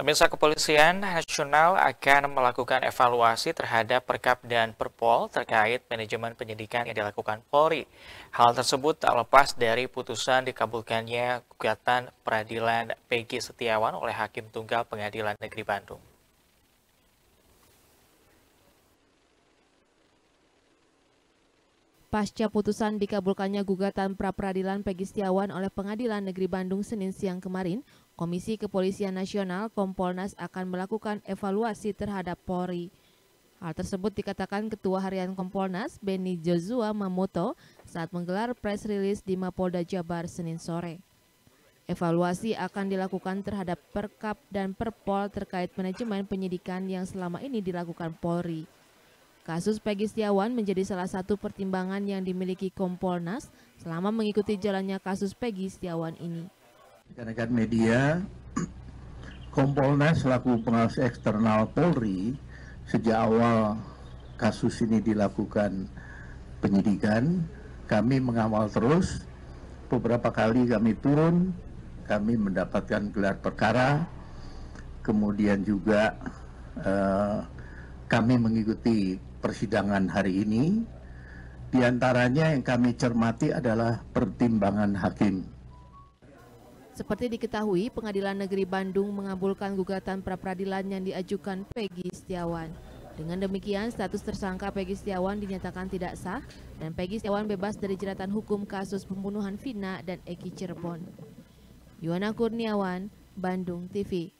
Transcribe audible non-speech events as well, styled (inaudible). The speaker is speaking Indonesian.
Pemirsa Kepolisian Nasional akan melakukan evaluasi terhadap Perkap dan Perpol terkait manajemen penyidikan yang dilakukan Polri. Hal tersebut tak lepas dari putusan dikabulkannya gugatan peradilan Peggy Setiawan oleh Hakim Tunggal Pengadilan Negeri Bandung. pasca putusan dikabulkannya gugatan pra peradilan Peggy Setiawan oleh Pengadilan Negeri Bandung Senin siang kemarin, Komisi Kepolisian Nasional Kompolnas akan melakukan evaluasi terhadap Polri. Hal tersebut dikatakan Ketua Harian Kompolnas Benny Joshua Mamoto saat menggelar press release di Mapolda Jabar Senin sore. Evaluasi akan dilakukan terhadap Perkap dan Perpol terkait manajemen penyidikan yang selama ini dilakukan Polri. Kasus Peggy Setiawan menjadi salah satu pertimbangan yang dimiliki Kompolnas selama mengikuti jalannya kasus Peggy Setiawan ini rekan-rekan media, (clears throat) Kompolnas selaku pengawas eksternal Polri sejak awal kasus ini dilakukan penyidikan, kami mengawal terus. Beberapa kali kami turun, kami mendapatkan gelar perkara, kemudian juga eh, kami mengikuti persidangan hari ini. Di antaranya yang kami cermati adalah pertimbangan hakim seperti diketahui, Pengadilan Negeri Bandung mengabulkan gugatan pra peradilan yang diajukan Peggy Setiawan. Dengan demikian, status tersangka Peggy Setiawan dinyatakan tidak sah dan Peggy Setiawan bebas dari jeratan hukum kasus pembunuhan Vina dan Eki Cirebon. Yuana Kurniawan, Bandung TV.